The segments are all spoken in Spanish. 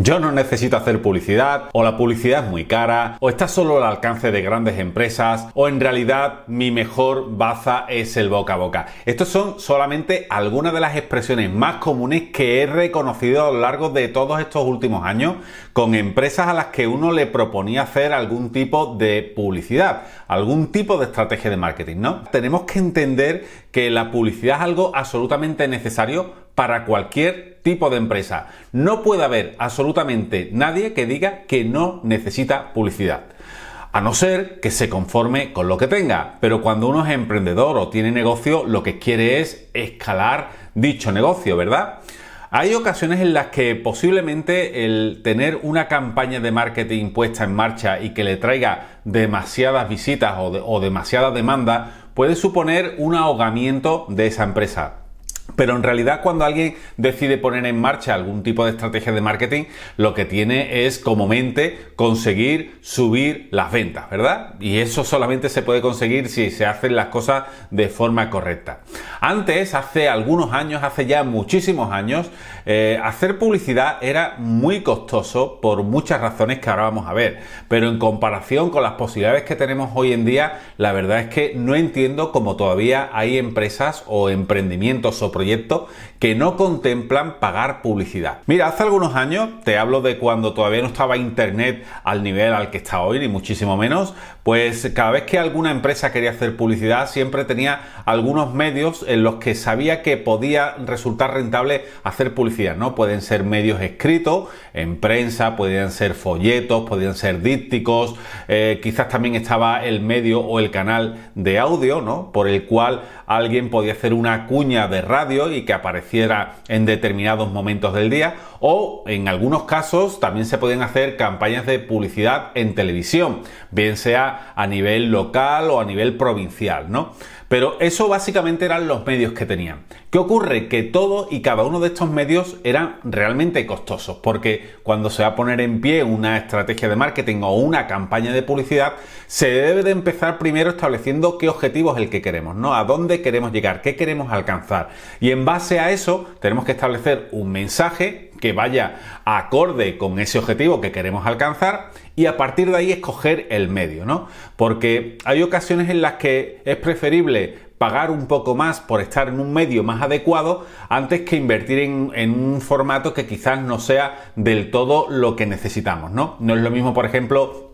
Yo no necesito hacer publicidad, o la publicidad es muy cara, o está solo al alcance de grandes empresas, o en realidad mi mejor baza es el boca a boca. Estos son solamente algunas de las expresiones más comunes que he reconocido a lo largo de todos estos últimos años con empresas a las que uno le proponía hacer algún tipo de publicidad, algún tipo de estrategia de marketing, ¿no? Tenemos que entender que la publicidad es algo absolutamente necesario para cualquier tipo de empresa. No puede haber absolutamente nadie que diga que no necesita publicidad. A no ser que se conforme con lo que tenga. Pero cuando uno es emprendedor o tiene negocio, lo que quiere es escalar dicho negocio, ¿verdad? Hay ocasiones en las que posiblemente el tener una campaña de marketing puesta en marcha y que le traiga demasiadas visitas o, o demasiada demanda puede suponer un ahogamiento de esa empresa. Pero en realidad cuando alguien decide poner en marcha algún tipo de estrategia de marketing, lo que tiene es como mente conseguir subir las ventas, ¿verdad? Y eso solamente se puede conseguir si se hacen las cosas de forma correcta. Antes, hace algunos años, hace ya muchísimos años, eh, hacer publicidad era muy costoso por muchas razones que ahora vamos a ver, pero en comparación con las posibilidades que tenemos hoy en día, la verdad es que no entiendo cómo todavía hay empresas o emprendimientos o proyectos que no contemplan pagar publicidad. Mira, hace algunos años, te hablo de cuando todavía no estaba Internet al nivel al que está hoy, ni muchísimo menos, pues cada vez que alguna empresa quería hacer publicidad siempre tenía algunos medios en los que sabía que podía resultar rentable hacer publicidad ¿no? Pueden ser medios escritos, en prensa, podían ser folletos, podían ser dípticos, eh, quizás también estaba el medio o el canal de audio, ¿no? Por el cual alguien podía hacer una cuña de radio y que apareciera en determinados momentos del día, o en algunos casos también se pueden hacer campañas de publicidad en televisión, bien sea a nivel local o a nivel provincial, ¿no? Pero eso básicamente eran los medios que tenían. ¿Qué ocurre? Que todo y cada uno de estos medios eran realmente costosos, porque cuando se va a poner en pie una estrategia de marketing o una campaña de publicidad, se debe de empezar primero estableciendo qué objetivo es el que queremos, ¿no? A dónde queremos llegar, qué queremos alcanzar. Y en base a eso tenemos que establecer un mensaje que vaya acorde con ese objetivo que queremos alcanzar y a partir de ahí escoger el medio, ¿no? Porque hay ocasiones en las que es preferible pagar un poco más por estar en un medio más adecuado antes que invertir en, un formato que quizás no sea del todo lo que necesitamos, ¿no? No es lo mismo, por ejemplo,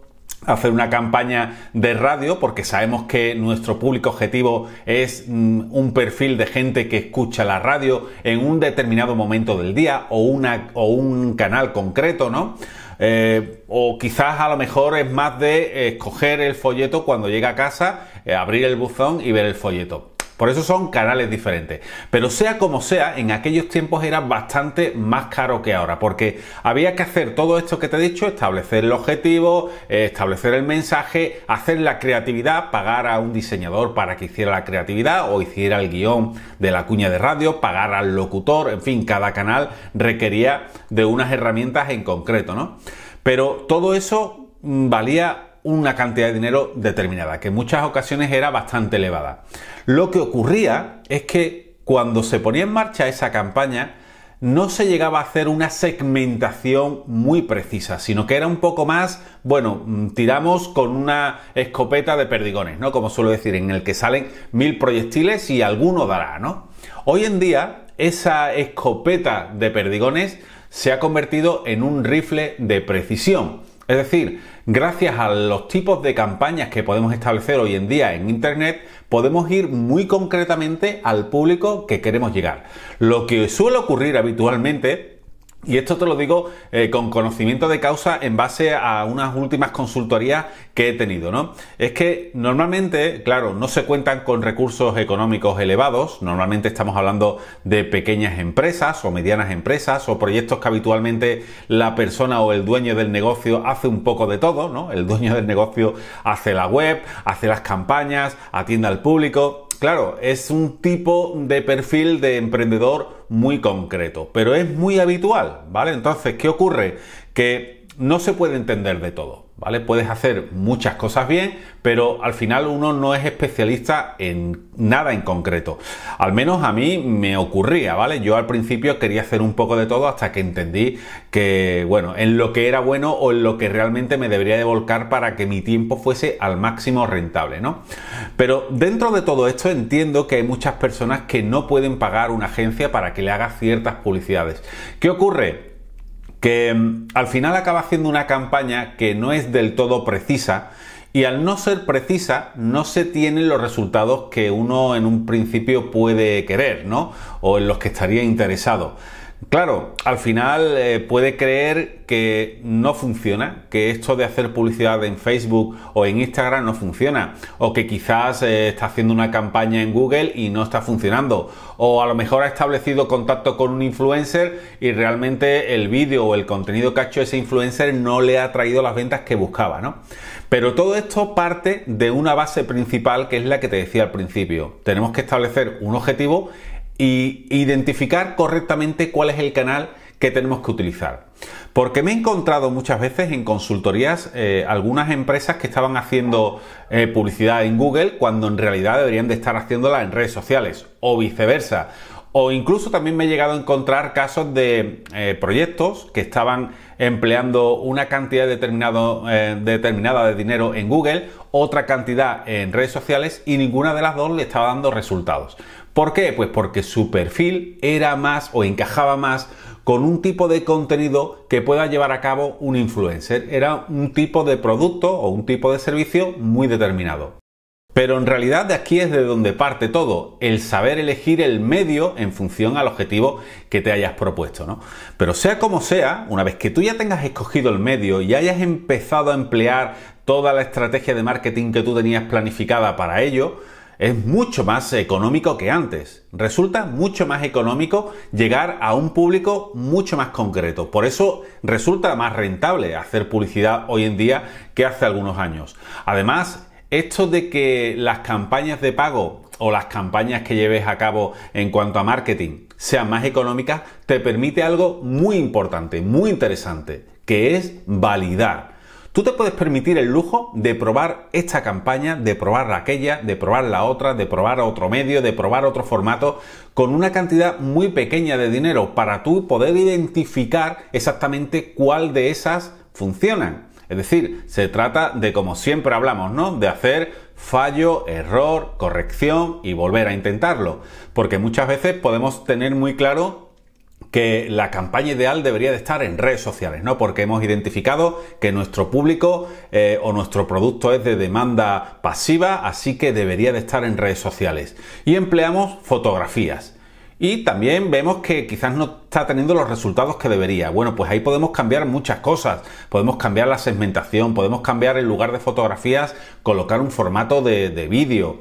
hacer una campaña de radio porque sabemos que nuestro público objetivo es mm, un perfil de gente que escucha la radio en un determinado momento del día o, una, o un canal concreto, ¿no? Eh, o quizás a lo mejor es más de escoger eh, el folleto cuando llega a casa, eh, abrir el buzón y ver el folleto. Por eso son canales diferentes. Pero sea como sea, en aquellos tiempos era bastante más caro que ahora, porque había que hacer todo esto que te he dicho, establecer el objetivo, eh, establecer el mensaje, hacer la creatividad, pagar a un diseñador para que hiciera la creatividad o hiciera el guión de la cuña de radio, pagar al locutor, en fin, cada canal requería de unas herramientas en concreto, ¿no? Pero todo eso mm, valía una cantidad de dinero determinada, que en muchas ocasiones era bastante elevada. Lo que ocurría es que cuando se ponía en marcha esa campaña, no se llegaba a hacer una segmentación muy precisa, sino que era un poco más, bueno, mm, tiramos con una escopeta de perdigones, ¿no? Como suelo decir, en el que salen mil proyectiles y alguno dará, ¿no? Hoy en día, esa escopeta de perdigones se ha convertido en un rifle de precisión. Es decir, gracias a los tipos de campañas que podemos establecer hoy en día en Internet, podemos ir muy concretamente al público que queremos llegar. Lo que suele ocurrir habitualmente y esto te lo digo eh, con conocimiento de causa en base a unas últimas consultorías que he tenido, ¿no? Es que normalmente, claro, no se cuentan con recursos económicos elevados, normalmente estamos hablando de pequeñas empresas o medianas empresas o proyectos que habitualmente la persona o el dueño del negocio hace un poco de todo, ¿no? El dueño del negocio hace la web, hace las campañas, atiende al público. Claro, es un tipo de perfil de emprendedor muy concreto, pero es muy habitual, ¿vale? Entonces, ¿qué ocurre? Que no se puede entender de todo. ¿vale? Puedes hacer muchas cosas bien, pero al final uno no es especialista en nada en concreto. Al menos a mí me ocurría, ¿vale? Yo al principio quería hacer un poco de todo hasta que entendí que, bueno, en lo que era bueno o en lo que realmente me debería de volcar para que mi tiempo fuese al máximo rentable, ¿no? Pero dentro de todo esto entiendo que hay muchas personas que no pueden pagar una agencia para que le haga ciertas publicidades. ¿Qué ocurre? que mm, al final acaba haciendo una campaña que no es del todo precisa y al no ser precisa no se tienen los resultados que uno en un principio puede querer, ¿no? O en los que estaría interesado. Claro, al final eh, puede creer que no funciona, que esto de hacer publicidad en Facebook o en Instagram no funciona, o que quizás eh, está haciendo una campaña en Google y no está funcionando, o a lo mejor ha establecido contacto con un influencer y realmente el vídeo o el contenido que ha hecho ese influencer no le ha traído las ventas que buscaba, ¿no? Pero todo esto parte de una base principal que es la que te decía al principio. Tenemos que establecer un objetivo y identificar correctamente cuál es el canal que tenemos que utilizar. Porque me he encontrado muchas veces en consultorías eh, algunas empresas que estaban haciendo eh, publicidad en Google cuando en realidad deberían de estar haciéndola en redes sociales o viceversa. O incluso también me he llegado a encontrar casos de eh, proyectos que estaban empleando una cantidad determinado, determinada de dinero en Google, otra cantidad en redes sociales y ninguna de las dos le estaba dando resultados. ¿Por qué? Pues porque su perfil era más o encajaba más con un tipo de contenido que pueda llevar a cabo un influencer. Era un tipo de producto o un tipo de servicio muy determinado. Pero en realidad de aquí es de donde parte todo, el saber elegir el medio en función al objetivo que te hayas propuesto, ¿no? Pero sea como sea, una vez que tú ya tengas escogido el medio y hayas empezado a emplear toda la estrategia de marketing que tú tenías planificada para ello, es mucho más económico que antes. Resulta mucho más económico llegar a un público mucho más concreto. Por eso resulta más rentable hacer publicidad hoy en día que hace algunos años. Además, esto de que las campañas de pago o las campañas que lleves a cabo en cuanto a marketing sean más económicas, te permite algo muy importante, muy interesante, que es validar. Tú te puedes permitir el lujo de probar esta campaña, de probar aquella, de probar la otra, de probar otro medio, de probar otro formato, con una cantidad muy pequeña de dinero para tú poder identificar exactamente cuál de esas funcionan. Es decir, se trata de, como siempre hablamos, ¿no? De hacer fallo, error, corrección y volver a intentarlo. Porque muchas veces podemos tener muy claro que la campaña ideal debería de estar en redes sociales, ¿no? Porque hemos identificado que nuestro público eh, o nuestro producto es de demanda pasiva, así que debería de estar en redes sociales. Y empleamos fotografías. Y también vemos que quizás no está teniendo los resultados que debería. Bueno, pues ahí podemos cambiar muchas cosas. Podemos cambiar la segmentación, podemos cambiar el lugar de fotografías, colocar un formato de vídeo.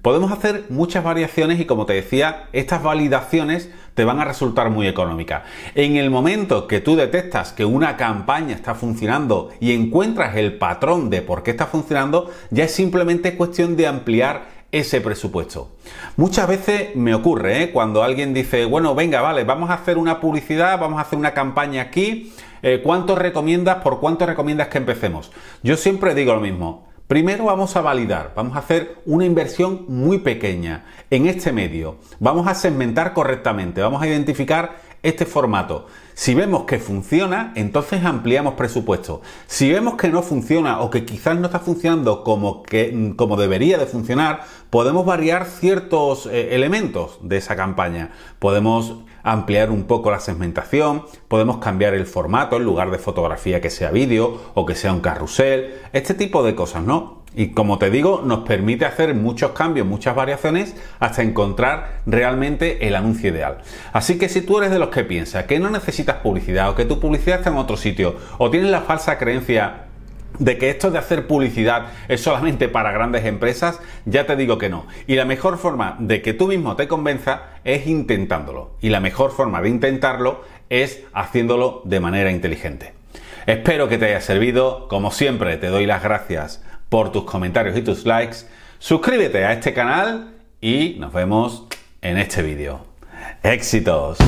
Podemos hacer muchas variaciones y como te decía, estas validaciones te van a resultar muy económicas. En el momento que tú detectas que una campaña está funcionando y encuentras el patrón de por qué está funcionando, ya es simplemente cuestión de ampliar ese presupuesto. Muchas veces me ocurre ¿eh? cuando alguien dice, bueno, venga, vale, vamos a hacer una publicidad, vamos a hacer una campaña aquí, eh, ¿cuánto recomiendas, por cuánto recomiendas que empecemos? Yo siempre digo lo mismo, Primero vamos a validar, vamos a hacer una inversión muy pequeña en este medio. Vamos a segmentar correctamente, vamos a identificar este formato. Si vemos que funciona, entonces ampliamos presupuesto. Si vemos que no funciona o que quizás no está funcionando como, que, como debería de funcionar, podemos variar ciertos eh, elementos de esa campaña. Podemos ampliar un poco la segmentación, podemos cambiar el formato en lugar de fotografía que sea vídeo o que sea un carrusel, este tipo de cosas, ¿no? Y como te digo, nos permite hacer muchos cambios, muchas variaciones, hasta encontrar realmente el anuncio ideal. Así que si tú eres de los que piensas que no necesitas publicidad o que tu publicidad está en otro sitio o tienes la falsa creencia de que esto de hacer publicidad es solamente para grandes empresas, ya te digo que no. Y la mejor forma de que tú mismo te convenza es intentándolo. Y la mejor forma de intentarlo es haciéndolo de manera inteligente. Espero que te haya servido. Como siempre, te doy las gracias por tus comentarios y tus likes. Suscríbete a este canal y nos vemos en este vídeo. ¡Éxitos!